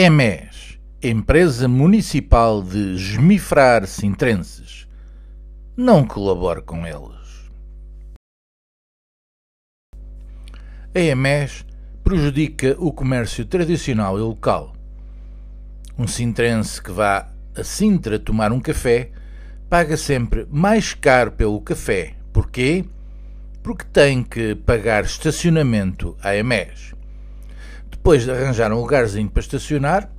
EMES, Empresa Municipal de Esmifrar Sintrenses, não colabore com eles. A EMES prejudica o comércio tradicional e local. Um sintrense que vá a Sintra tomar um café paga sempre mais caro pelo café. Porquê? Porque tem que pagar estacionamento à EMES. Depois de arranjar um lugarzinho para estacionar,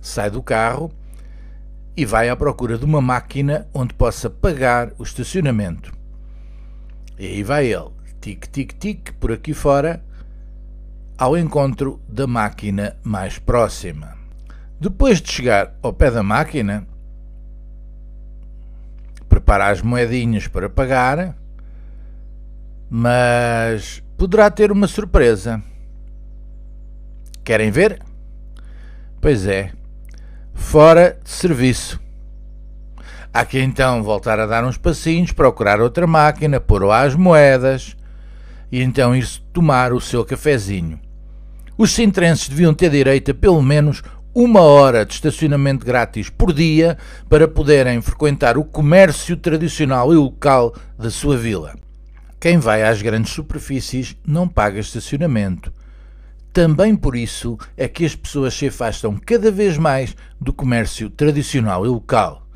sai do carro e vai à procura de uma máquina onde possa pagar o estacionamento. E aí vai ele, tic tic tic, por aqui fora, ao encontro da máquina mais próxima. Depois de chegar ao pé da máquina, prepara as moedinhas para pagar, mas poderá ter uma surpresa. Querem ver? Pois é, fora de serviço. Há que então voltar a dar uns passinhos, procurar outra máquina, pôr lá as moedas e então ir tomar o seu cafezinho. Os sintrenses deviam ter direito a pelo menos uma hora de estacionamento grátis por dia para poderem frequentar o comércio tradicional e local da sua vila. Quem vai às grandes superfícies não paga estacionamento também por isso é que as pessoas se afastam cada vez mais do comércio tradicional e local.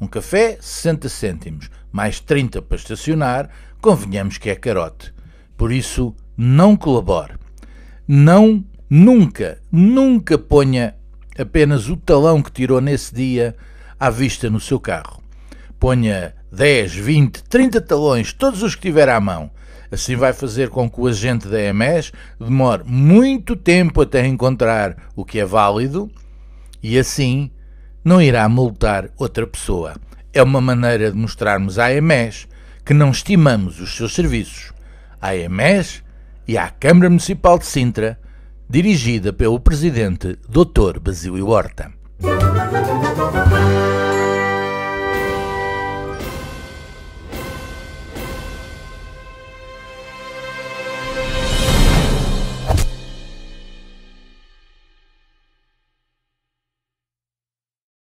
Um café, 60 cêntimos, mais 30 para estacionar, convenhamos que é carote. Por isso, não colabore. Não, nunca, nunca ponha apenas o talão que tirou nesse dia à vista no seu carro. Ponha 10, 20, 30 talões, todos os que tiver à mão Assim vai fazer com que o agente da EMES demore muito tempo até encontrar o que é válido e assim não irá multar outra pessoa. É uma maneira de mostrarmos à EMES que não estimamos os seus serviços. À EMES e à Câmara Municipal de Sintra, dirigida pelo presidente Dr. Basílio Horta.